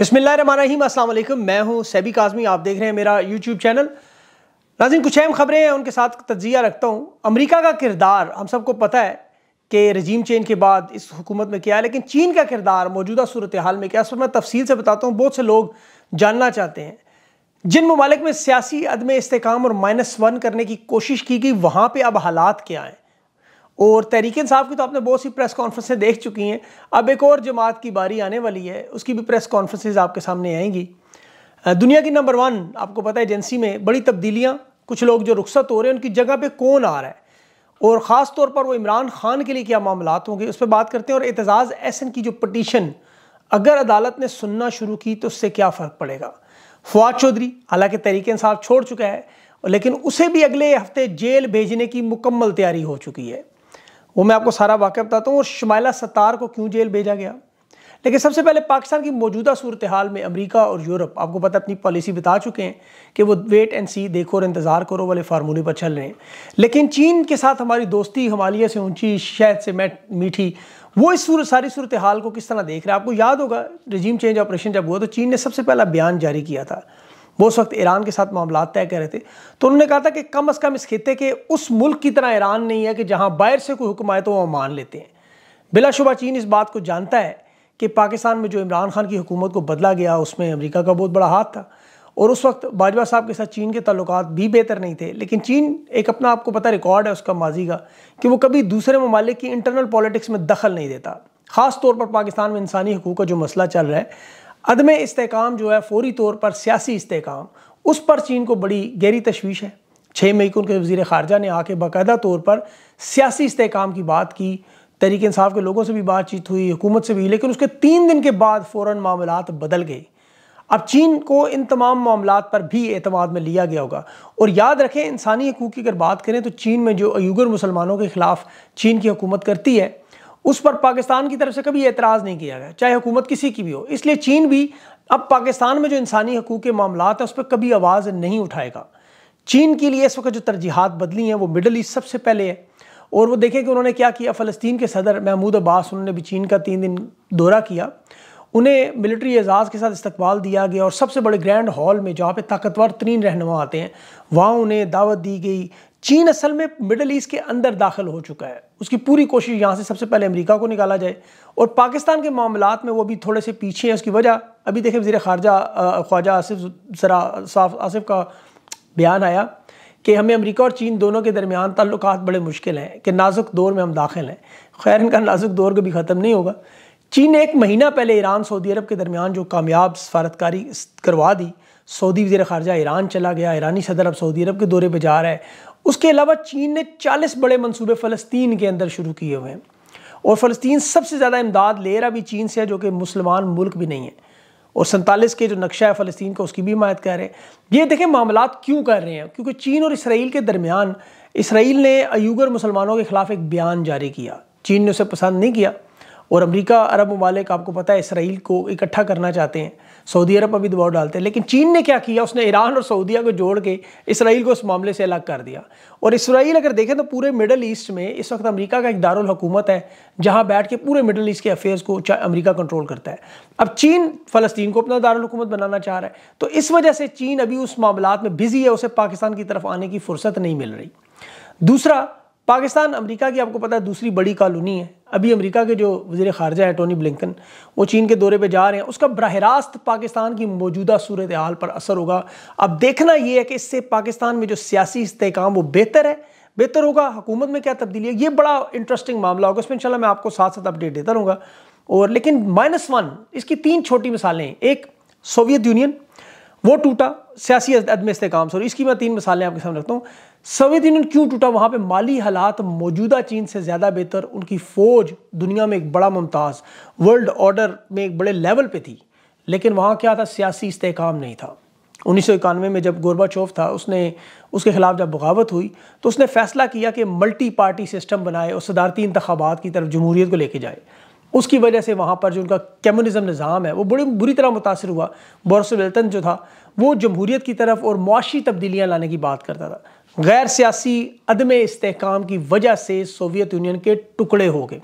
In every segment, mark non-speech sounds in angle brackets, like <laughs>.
बसमिलीम अल्लाम मैं हूँ सैबी काजमी आप देख रहे हैं मेरा यूट्यूब चैनल नाजिन कुछ अहम खबरें हैं उनके साथ तजिया रखता हूँ अमरीका का किरदार हम सबको पता है कि रजीम चेंज के बाद इस हुकूमत में क्या है लेकिन चीन का किरदार मौजूदा सूरत हाल में क्या है उस पर मैं तफसील से बताता हूँ बहुत से लोग जानना चाहते हैं जिन ममालिक में सियासी अदम इसकाम और माइनस वन करने की कोशिश की गई वहाँ पर अब हालात क्या हैं और तहरीक साहब की तो आपने बहुत सी प्रेस कॉन्फ्रेंसें देख चुकी हैं अब एक और जमात की बारी आने वाली है उसकी भी प्रेस कॉन्फ्रेंसेज आपके सामने आएंगी दुनिया की नंबर वन आपको पता है एजेंसी में बड़ी तब्दीलियाँ कुछ लोग जो रुख्सत हो रहे हैं उनकी जगह पर कौन आ रहा है और ख़ास तौर पर वो इमरान खान के लिए क्या मामला होंगे उस पर बात करते हैं और एतजाज़ एहसन की जो पटिशन अगर अदालत ने सुनना शुरू की तो उससे क्या फ़र्क पड़ेगा फवाद चौधरी हालांकि तहरीक साहब छोड़ चुका है लेकिन उसे भी अगले हफ्ते जेल भेजने की मुकम्मल तैयारी हो चुकी है वो मैं आपको सारा वाक्य बताता हूँ और शमाइला सत्तार को क्यों जेल भेजा गया लेकिन सबसे पहले पाकिस्तान की मौजूदा सूरत हाल में अमेरिका और यूरोप आपको पता अपनी पॉलिसी बता चुके हैं कि वो वेट एंड सी देखो और इंतज़ार करो वाले फार्मूले पर चल रहे हैं लेकिन चीन के साथ हमारी दोस्ती हमालिया से ऊंची शहद से मैट मीठी वो इस सूर, सारी सूरत हाल को किस तरह देख रहे हैं आपको याद होगा रजीम चेंज ऑपरेशन जब हुआ तो चीन ने सबसे पहला बयान जारी किया था वो उस वक्त ईरान के साथ मामला तय कर रहे थे तो उन्होंने कहा था कि कम अज़ कम इस खिते के उस मुल्क की तरह ईरान नहीं है कि जहाँ बाहर से कोई हुक्म आए तो वह मान लेते हैं बिलाशुबा चीन इस बात को जानता है कि पाकिस्तान में जो इमरान खान की हुकूमत को बदला गया उसमें अमरीका का बहुत बड़ा हाथ था और उस वक्त बाजवा साहब के साथ चीन के ताल्लुक भी बेहतर नहीं थे लेकिन चीन एक अपना आपको पता रिकॉर्ड है उसका माजी का कि वो कभी दूसरे ममालिक की इंटरनल पॉलिटिक्स में दखल नहीं देता ख़ास तौर पर पाकिस्तान में इंसानी हकूक़ का जो मसला चल रहा है अदम इसकाम जो है फौरी तौर पर सियासी इसकाम उस पर चीन को बड़ी गहरी तशवीश है छः मई को उनके वजीर खारजा ने आके बाकायदा तौर पर सियासी इसकाम की बात की तहरीक इंसाफ के लोगों से भी बातचीत हुई हुकूमत से भी लेकिन उसके तीन दिन के बाद फ़ौर मामला बदल गए अब चीन को इन तमाम मामला पर भी अतमाद में लिया गया होगा और याद रखें इंसानी हकूक़ की अगर बात करें तो चीन में जो यूगर मुसलमानों के ख़िलाफ़ चीन की हुकूमत करती है उस पर पाकिस्तान की तरफ से कभी एतराज़ नहीं किया गया चाहे हुकूमत किसी की भी हो इसलिए चीन भी अब पाकिस्तान में जो इंसानी हकूक़ के मामला हैं उस पर कभी आवाज़ नहीं उठाएगा चीन के लिए इस वक्त जो तरजीहत बदली हैं वो मिडल ईस्ट सबसे पहले है और वो देखें कि उन्होंने क्या किया फ़लस्तीन के सदर महमूद अब्बास उन्होंने भी चीन का तीन दिन दौरा किया उन्हें मिलिट्री एजाज़ के साथ इस्तकबाल दिया गया और सबसे बड़े ग्रैंड हॉल में जहाँ पे ताकतवर तरीन रहनमा आते हैं वहाँ उन्हें दावत दी गई चीन असल में मिडल ईस्ट के अंदर दाखिल हो चुका है उसकी पूरी कोशिश यहाँ से सबसे पहले अमेरिका को निकाला जाए और पाकिस्तान के मामला में वो अभी थोड़े से पीछे हैं उसकी वजह अभी देखें वजी खारजा ख्वाजा आसिफ जरा साफ आसिफ का बयान आया कि हमें अमेरिका और चीन दोनों के दरमियान ताल्लुक बड़े मुश्किल हैं कि नाजुक दौर में हम दाखिल हैं खैर इनका नाजुक दौर कभी ख़त्म नहीं होगा चीन ने एक महीना पहले ईरान सऊदी अरब के दरमियान जो कामयाब सफारतकारी करवा दी सऊदी वजी खारजा ईरान चला गया ईरानी सदर अब सऊदी अरब के दौरे पर जा रहा है उसके अलावा चीन ने 40 बड़े मंसूबे फ़लस्तीन के अंदर शुरू किए हुए हैं और फ़लस्तीन सबसे ज़्यादा इमदाद ले रहा भी चीन से है जो कि मुसलमान मुल्क भी नहीं है और सैंतालीस के जो नक्शा है फ़लस्तीन का उसकी भी हमायत कर रहे हैं ये देखें मामला क्यों कर रहे हैं क्योंकि चीन और इसराइल के दरमियान इसराइल ने अयूगर मुसलमानों के ख़िलाफ़ एक बयान जारी किया चीन ने उसे पसंद नहीं किया और अमरीका अरब ममालिक आपको पता है इसराइल को इकट्ठा करना चाहते हैं सऊदी अरब अभी दबाव डालते हैं लेकिन चीन ने क्या किया उसने ईरान और सऊदिया को जोड़ के इसराइल को इस मामले से अलग कर दिया और इसराइल अगर देखें तो पूरे मिडल ईस्ट में इस वक्त अमेरिका का एक दारकूमत है जहां बैठ के पूरे मिडल ईस्ट के अफेयर्स को अमेरिका कंट्रोल करता है अब चीन फ़लस्तीन को अपना दारकूमत बनाना चाह रहा है तो इस वजह से चीन अभी उस मामला में बिजी है उसे पाकिस्तान की तरफ आने की फुर्सत नहीं मिल रही दूसरा पाकिस्तान अमरीका की आपको पता है दूसरी बड़ी कॉलोनी है अभी अमेरिका के जो वजीर खारजा है टोनी ब्लिंकन वो चीन के दौरे पे जा रहे हैं उसका बरह रास्त पाकिस्तान की मौजूदा सूरत हाल पर असर होगा अब देखना ये है कि इससे पाकिस्तान में जो सियासी इसकाम वो बेहतर है बेहतर होगा हुकूमत में क्या तब्दीली है ये बड़ा इंटरेस्टिंग मामला होगा उसमें इनशाला मैं आपको साथ साथ अपडेट देता रहूँगा और लेकिन माइनस वन इसकी तीन छोटी मिसालें एक सोवियत यूनियन वो टूटा सियासी अदम इसकाम सॉरी इसकी मैं तीन मिसालें आपके सामने रखता हूँ सोवियत यूनियन क्यों टूटा वहाँ पे माली हालात मौजूदा चीन से ज़्यादा बेहतर उनकी फ़ौज दुनिया में एक बड़ा मुमताज़ वर्ल्ड ऑर्डर में एक बड़े लेवल पे थी लेकिन वहाँ क्या था सियासी इस्तेकाम नहीं था उन्नीस में जब चौफ था उसने उसके ख़िलाफ़ जब बगावत हुई तो उसने फैसला किया कि मल्टी पार्टी सिस्टम बनाए और सदारती इंतबात की तरफ जमहूरीत को लेके जाए उसकी वजह से वहाँ पर जो उनका कम्युनिज्म निज़ाम है वो बड़ी बुरी तरह मुतासर हुआ बोरस विल्तन जो था वो जमहूरीत की तरफ और मुआशी तब्दीलियाँ लाने की बात करता था गैर सियासी अदम इसकाम की वजह से सोवियत यूनियन के टुकड़े हो गए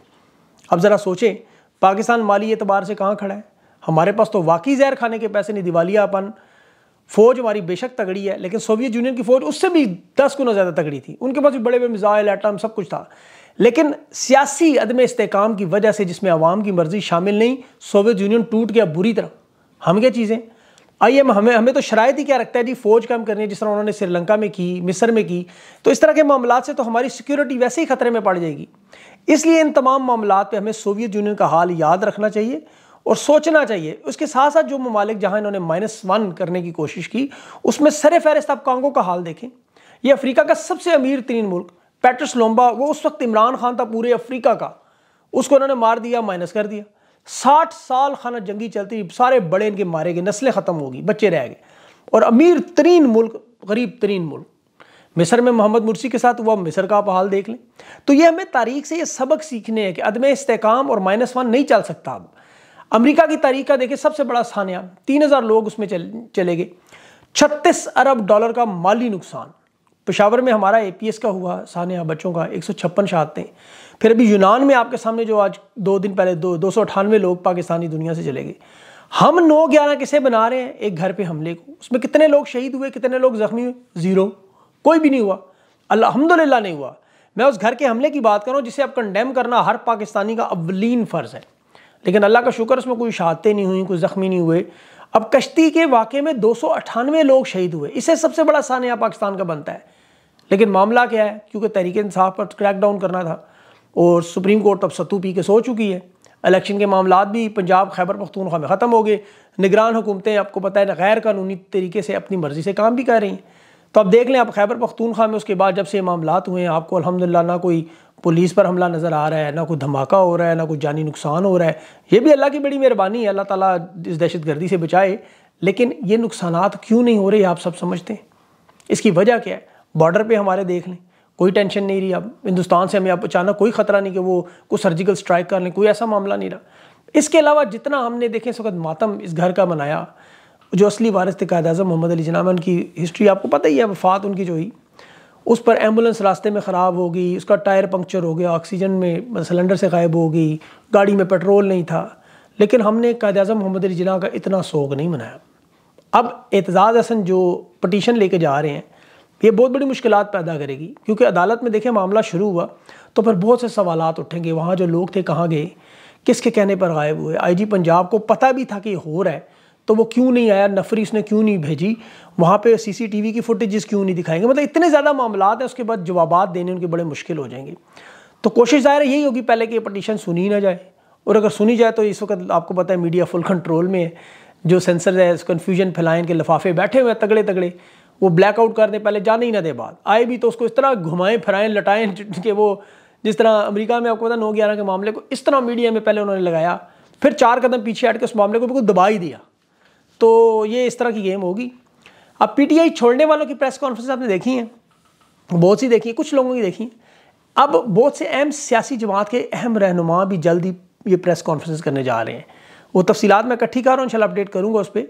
अब ज़रा सोचें पाकिस्तान माली एतबार से कहाँ खड़ा है हमारे पास तो वाकई जहर खाने के पैसे नहीं दिवालियापन फौज हमारी बेशक तगड़ी है लेकिन सोवियत यूनियन की फौज उससे भी दस गुना ज़्यादा तगड़ी थी उनके पास भी बड़े बड़े मिज़ाइल एटम सब कुछ था लेकिन सियासी अदम इसकाम की वजह से जिसमें आवाम की मर्जी शामिल नहीं सोवियत यूनियन टूट गया बुरी तरह हम क्या चीज़ें आइए हमें हमें तो शराय ही क्या रखता है जी फौज कम करनी है जिस तरह उन्होंने श्रीलंका में की मिस्र में की तो इस तरह के मामला से तो हमारी सिक्योरिटी वैसे ही खतरे में पड़ जाएगी इसलिए इन तमाम मामला पर हमें सोवियत यूनियन का हाल याद रखना चाहिए और सोचना चाहिए उसके साथ साथ जो ममालिक जहाँ इन्होंने माइनस वन करने की कोशिश की उसमें सर फहरिस्त आप कांगो का हाल देखें यह अफ्रीका का सबसे अमीर तरीन मुल्क पैट्रिस लोम्बा वो उस वक्त इमरान खान था पूरे अफ्रीका का उसको उन्होंने मार दिया माइनस कर दिया साठ साल खाना जंगी चलती सारे बड़े इनके मारे गए नस्लें ख़त्म होगी बच्चे रह गए और अमीर तरीन मुल्क गरीब तरीन मुल्क मिस्र में मोहम्मद मुर्सी के साथ हुआ मिस्र का आप हाल देख लें तो ये हमें तारीख से ये सबक सीखने हैं कि अदम इसकाम और माइनस वन नहीं चल सकता अब अमरीका की तारीख का देखिए सबसे बड़ा सानिया तीन हज़ार लोग उसमें चले गए छत्तीस अरब डॉलर का माली नुकसान पेशावर में हमारा ए का हुआ सान्या बच्चों का एक सौ छप्पन शहादतें फिर अभी यूनान में आपके सामने जो आज दो दिन पहले दो दो सौ अठानवे लोग पाकिस्तानी दुनिया से चले गए हम नौ ग्यारह किसे बना रहे हैं एक घर पे हमले को उसमें कितने लोग शहीद हुए कितने लोग जख्मी हुए ज़ीरो कोई भी नहीं हुआ अलहमदिल्ला नहीं हुआ मैं उस घर के हमले की बात कर रहा हूँ जिसे अब कंडेम करना हर पाकिस्तानी का अवलीन फ़र्ज़ है लेकिन अल्लाह का शुक्र उसमें कोई शहादतें नहीं हुई कोई ज़ख्मी नहीं हुए अब कश्ती के वाक़े में दो लोग शहीद हुए इसे सबसे बड़ा सानिया पाकिस्तान का बनता है लेकिन मामला क्या है क्योंकि तहरीक इंसाफ पर क्रैक डाउन करना था और सुप्रीम कोर्ट अब सत्तू पी के सो चुकी है इलेक्शन के मामला भी पंजाब खैबर पख्तूनख्वा में ख़त्म हो गए निगरान हुकूमतें आपको पता है गैर कानूनी तरीके से अपनी मर्ज़ी से काम भी कर रही हैं तो अब देख लें आप खैबर पख्तूनख्वा में उसके बाद जब से मामला हुए हैं आपको अलहमदिल्ला ना कोई पुलिस पर हमला नज़र आ रहा है ना कोई धमाका हो रहा है ना कोई जानी नुकसान हो रहा है ये भी अल्लाह की बड़ी मेहरबानी है अल्लाह ताली इस दहशत गर्दी से बचाए लेकिन ये नुकसान क्यों नहीं हो रहे आप सब समझते हैं इसकी वजह क्या है बॉर्डर पे हमारे देख लें कोई टेंशन नहीं रही अब हिंदुस्तान से हमें अब अचानक कोई ख़तरा नहीं कि वो कोई सर्जिकल स्ट्राइक कर लें कोई ऐसा मामला नहीं रहा इसके अलावा जितना हमने देखें इस वक्त मातम इस घर का मनाया जो असली वारिस थे कायद अजम मोहम्मद अली जनाब उनकी हिस्ट्री आपको पता ही है वफात उनकी जो हुई उस पर एम्बुलेंस रास्ते में ख़राब हो गई उसका टायर पंक्चर हो गया ऑक्सीजन में सिलेंडर मतलब से गायब हो गई गाड़ी में पेट्रोल नहीं था लेकिन हमने कायद अजम मोहम्मद अली जना का इतना शौक नहीं मनाया अब एतजाज़ हसन जो पटिशन लेके जा रहे हैं ये बहुत बड़ी मुश्किल पैदा करेगी क्योंकि अदालत में देखें मामला शुरू हुआ तो फिर बहुत से सवाल उठेंगे वहाँ जो लोग थे कहाँ गए किसके कहने पर गायब हुए आईजी पंजाब को पता भी था कि हो रहा है तो वो क्यों नहीं आया नफरी उसने क्यों नहीं भेजी वहाँ पे सीसीटीवी की फुटेजेस क्यों नहीं दिखाएंगे मतलब इतने ज़्यादा मामला हैं उसके बाद जवाब देने उनके बड़े मुश्किल हो जाएंगे तो कोशिश ज़ाहिर यही होगी पहले कि ये पटिशन सुनी ना जाए और अगर सुनी जाए तो इस वक्त आपको पता है मीडिया फुल कंट्रोल में है जो सेंसर है कन्फ्यूजन फैलाएं के लफाफे बैठे हुए हैं तगड़े तगड़े वो ब्लैकआउट कर दे पहले जाने ही ना दे बाद आए भी तो उसको इस तरह घुमाएं फिराएं लटाएं कि वो जिस तरह अमेरिका में आपको पता नौ ग्यारह के मामले को इस तरह मीडिया में पहले उन्होंने लगाया फिर चार कदम पीछे हट के उस मामले को बिल्कुल दबा ही दिया तो ये इस तरह की गेम होगी अब पीटीआई छोड़ने वालों की प्रेस कॉन्फ्रेंस आपने देखी हैं बहुत सी देखी है कुछ लोगों की देखी है अब बहुत से अहम सियासी जमात के अहम रहनुमा भी जल्द ही ये प्रेस कॉन्फ्रेंस करने जा रहे हैं वो तफसीत मैं इकट्ठी कर रहा हूँ इंशाल्लाह अपडेट करूँगा उस पर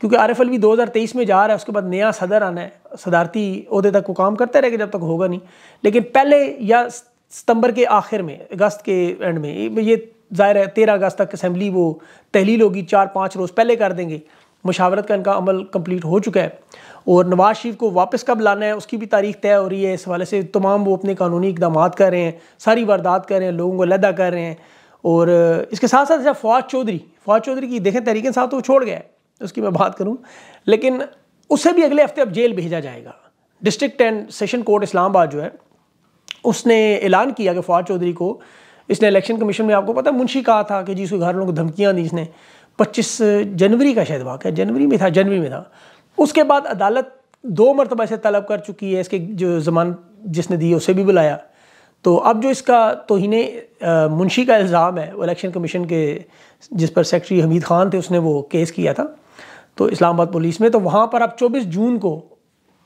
क्योंकि आर एफ एल भी दो हज़ार तेईस में जा रहा है उसके बाद नया सदर आना है सदारती अहदे तक वो काम करता रहेगा जब तक होगा नहीं लेकिन पहले या सितंबर के आखिर में अगस्त के एंड में ये ज़ाहिर है तेरह अगस्त तक असम्बली वो तहलील होगी चार पाँच रोज़ पहले कर देंगे मुशावरत का इनका अमल कम्प्लीट हो चुका है और नवाज शरीफ को वापस कब लाना है उसकी भी तारीख तय हो रही है इस हवाले से तमाम वो अपने कानूनी इकदाम कर रहे हैं सारी वारदात कर रहे हैं लोगों को लदा कर रहे हैं और इसके साथ साथ अच्छा फवाद चौधरी फवाद चौधरी की देखें तहरीक साथ तो वो छोड़ गया है उसकी मैं बात करूँ लेकिन उसे भी अगले हफ्ते अब जेल भेजा जाएगा district and session court Islamabad जो है उसने ऐलान किया कि फवाद चौधरी को इसने इलेक्शन कमीशन में आपको पता मुंशी कहा था कि जी उसके घर वालों को धमकियाँ दी इसने 25 जनवरी का शायद वाक़ जनवरी में था जनवरी में था उसके बाद अदालत दो मरतबा से तलब कर चुकी है इसके जो जमान जिसने दी उसे भी बुलाया तो अब जो इसका तोहने मुंशी का इल्ज़ाम है वो इलेक्शन कमीशन के जिस पर सेक्रेटरी हमीद ख़ान थे उसने वो केस किया था तो इस्लामाबाद पुलिस में तो वहाँ पर अब 24 जून को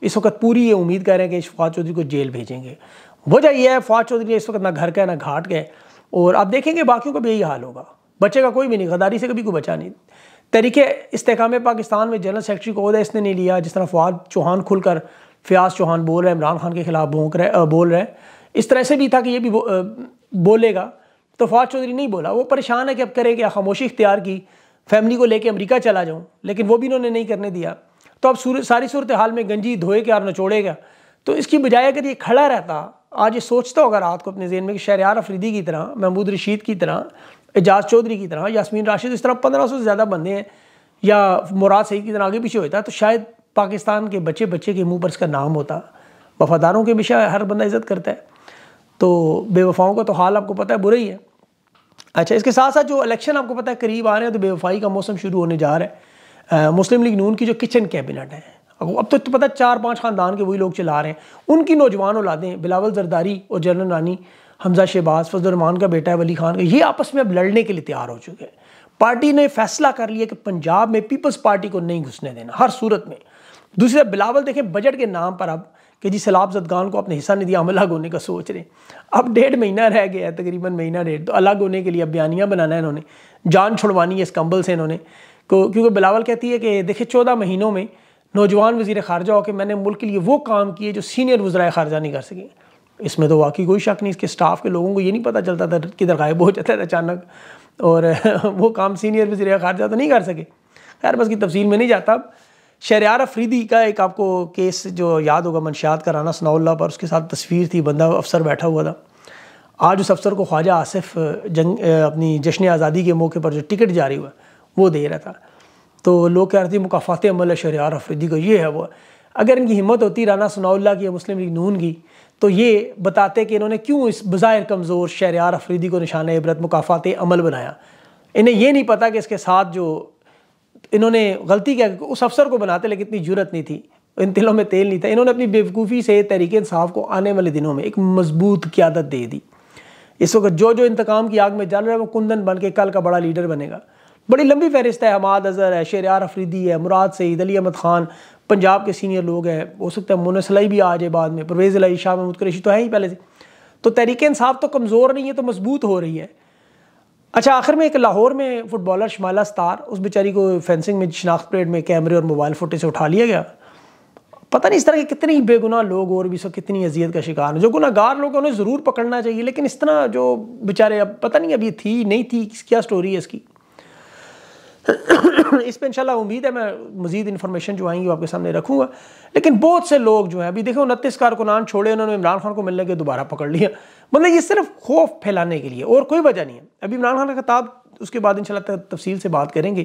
इस वक्त पूरी ये उम्मीद कर रहे हैं कि फवाद चौधरी को जेल भेजेंगे वजह यह है फवाद चौधरी इस वक्त ना घर गए ना घाट गए और अब देखेंगे बाकियों का भी यही हाल होगा बचेगा कोई भी नहीं गदारी से कभी कोई बचा नहीं तरीके इस्तेकाम पाकिस्तान में जनरल सेक्रेटरी को इसने नहीं लिया जिस तरह फवाद चौहान खुलकर फयाज चौहान बोल रहे हैं इमरान खान के खिलाफ भोंक रहे बोल रहे हैं इस तरह से भी था कि ये भी बो, बोलेगा तो फवाद चौधरी नहीं बोला वो परेशान है कि अब करें क्या खामोशी इख्तियार की फैमिली को लेके अमेरिका चला जाऊँ लेकिन वो भी इन्होंने नहीं करने दिया तो अब सारी सूरत हाल में गंजी धोए के और नचोड़ेगा तो इसकी बजाय अगर ये खड़ा रहता आज ये सोचता होगा रात को अपने जेन में कि शहरियार अफरीदी की तरह महमूद रशीद की तरह एजाज चौधरी की तरह यासमीन राशिद इस तरह पंद्रह सौ से ज़्यादा बंदे हैं या मुराद सही की तरह आगे पीछे होता तो शायद पाकिस्तान के बच्चे बच्चे के मुँह पर इसका नाम होता वफ़ादारों के हमेशा हर बंदा इज़्ज़त करता है तो बेवफाओं का तो हाल आपको पता है बुरा ही है अच्छा इसके साथ साथ जो इलेक्शन आपको पता है करीब आ रहे हैं तो बेवफाई का मौसम शुरू होने जा रहा है आ, मुस्लिम लीग नून की जो किचन कैबिनेट है अब तो, तो पता चार पांच खानदान के वही लोग चला रहे हैं उनकी नौजवान औलादें बिलावल जरदारी और जनरल रानी हमजा शहबाज फजलरमान का बेटा है वली खान का ये आपस में अब लड़ने के लिए तैयार हो चुके हैं पार्टी ने फैसला कर लिया कि पंजाब में पीपल्स पार्टी को नहीं घुसने देना हर सूरत में दूसरी बिलावल देखें बजट के नाम पर अब कि जी सैलाब जदगान को आपने हिस्सा नहीं दिया हम अलग होने का सोच रहे अब डेढ़ महीना रह गया है तकरीबन महीना डेढ़ तो अलग होने के लिए अब बयानियाँ बनाना है इन्होंने जान छुड़वानी है इस कंबल से इन्होंने को क्योंकि बिलावल कहती है कि देखिए चौदह महीनों में नौजवान वजीर खारजा होकर मैंने मुल्क के लिए वो काम किए जो सीनियर वजरा खारजा नहीं कर सके इसमें तो वाकई कोई शक नहीं इसके स्टाफ के लोगों को ये नहीं पता चलता था किधर गायब हो जाता था अचानक और <laughs> वो काम सीनियर वजीर खारजा तो नहीं कर सके खैर बस की तफसील में नहीं जाता शहरियार अफरीदी का एक आपको केस जो याद होगा मनशियात का राना सनाउल्ला पर उसके साथ तस्वीर थी बंदा अफसर बैठा हुआ था आज उस अफसर को ख्वाजा आसिफ जंग अपनी जश्न आज़ादी के मौके पर जो टिकट जारी हुआ वो दे रहा था तो लोग कह रहे थे मुकाफ़ात अमल है शहरियार अफरीदी को ये है वो अगर इनकी हिम्मत होती राना सनाउल्ला की मुस्लिम लीग नून की तो ये बताते कि इन्होंने क्यों इस बज़ाहिर कमज़ोर शहरियार अफरीदी को निशान इबरत मुकाफ़ात अमल बनाया इन्हें यह नहीं पता कि इसके साथ जो इन्होंने गलती क्या उस अफसर को बनाते लेकिन इतनी जरूरत नहीं थी इन तिलों में तेल नहीं था इन्होंने अपनी बेवकूफ़ी से तहरीक इंसाफ को आने वाले दिनों में एक मजबूत क्यादत दे दी इस वक्त जो जो इंतकाम की आग में जल रहा है वो कुंदन बन के कल का बड़ा लीडर बनेगा बड़ी लंबी फहरिस्त है हमाद अजहर है शेरार अफरीदी है मुराद सईद अली अहमद ख़ान पंजाब के सीनियर लोग हैं हो सकता है मुनसलई भी आ जाए बाद में परवेज़ अली शाह महमूद कुरेशी तो है ही पहले से तो तहरीक इंसाफ तो कमज़ोर नहीं है तो मजबूत हो रही है अच्छा आखिर में एक लाहौर में फुटबॉलर शमाला स्तार उस बेचारी को फेंसिंग में शनाख्त परेड में कैमरे और मोबाइल फोटे से उठा लिया गया पता नहीं इस तरह के कितने ही बेगुनाह लोग और भी सो कितनी अजियत का शिकार हैं जो गुनागार लोग हैं उन्हें ज़रूर पकड़ना चाहिए लेकिन इस तरह जो बेचारे अब पता नहीं अब ये थी नहीं थी क्या स्टोरी है इसकी <laughs> इस पर इनशाला उम्मीद है मैं मजीद इन्फॉर्मेशन जो आएंगी वो आपके सामने रखूँगा लेकिन बहुत से लोग जो हैं अभी देखो उनतीस कारकुनान छोड़े उन्होंने इमरान खान को मिलने के दोबारा पकड़ लिया मतलब ये सिर्फ खौफ फैलाने के लिए और कोई वजह नहीं है अभी इमरान खान का खताब उसके बाद इन तफसील से बात करेंगे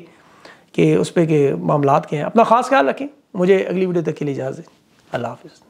कि उस पर के मामला के हैं अपना ख़ास ख्याल रखें मुझे अगली वीडियो तक के लिए इजाज़त अल्लाह हाफिज़